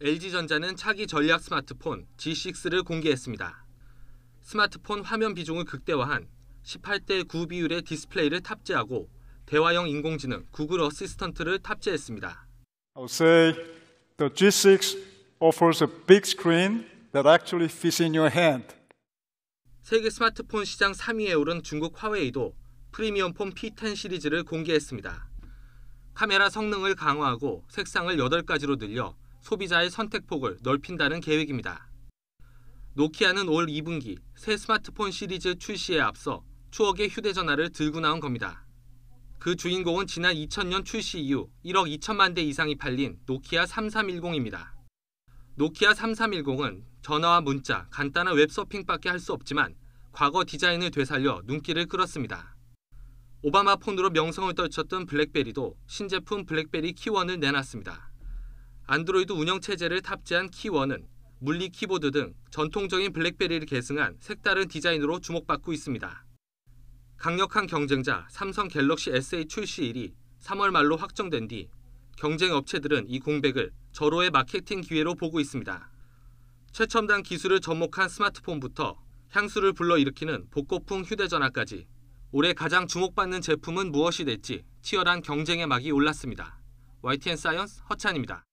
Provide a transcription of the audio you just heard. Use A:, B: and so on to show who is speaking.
A: LG전자는 차기 전략 스마트폰 G6를 공개했습니다. 스마트폰 화면 비중을 극대화한 18대 9 비율의 디스플레이를 탑재하고 대화형 인공지능 구글 어시스턴트를 탑재했습니다.
B: I would say the G6 offers a big screen that actually fits in your hand.
A: 세계 스마트폰 시장 3위에 오른 중국 화웨이도 프리미엄폰 P10 시리즈를 공개했습니다. 카메라 성능을 강화하고 색상을 8가지로 늘려 소비자의 선택폭을 넓힌다는 계획입니다. 노키아는 올 2분기 새 스마트폰 시리즈 출시에 앞서 추억의 휴대전화를 들고 나온 겁니다. 그 주인공은 지난 2000년 출시 이후 1억 2천만 대 이상이 팔린 노키아 3310입니다. 노키아 3310은 전화와 문자, 간단한 웹서핑밖에 할 수 없지만 과거 디자인을 되살려 눈길을 끌었습니다. 오바마 폰으로 명성을 떨쳤던 블랙베리도 신제품 블랙베리 키원을 내놨습니다. 안드로이드 운영체제를 탑재한 키원은 물리 키보드 등 전통적인 블랙베리를 계승한 색다른 디자인으로 주목받고 있습니다. 강력한 경쟁자 삼성 갤럭시 SA 출시일이 3월 말로 확정된 뒤 경쟁 업체들은 이 공백을 절호의 마케팅 기회로 보고 있습니다. 최첨단 기술을 접목한 스마트폰부터 향수를 불러일으키는 복고풍 휴대전화까지 올해 가장 주목받는 제품은 무엇이 될지 치열한 경쟁의 막이 올랐습니다. YTN 사이언스 허찬입니다.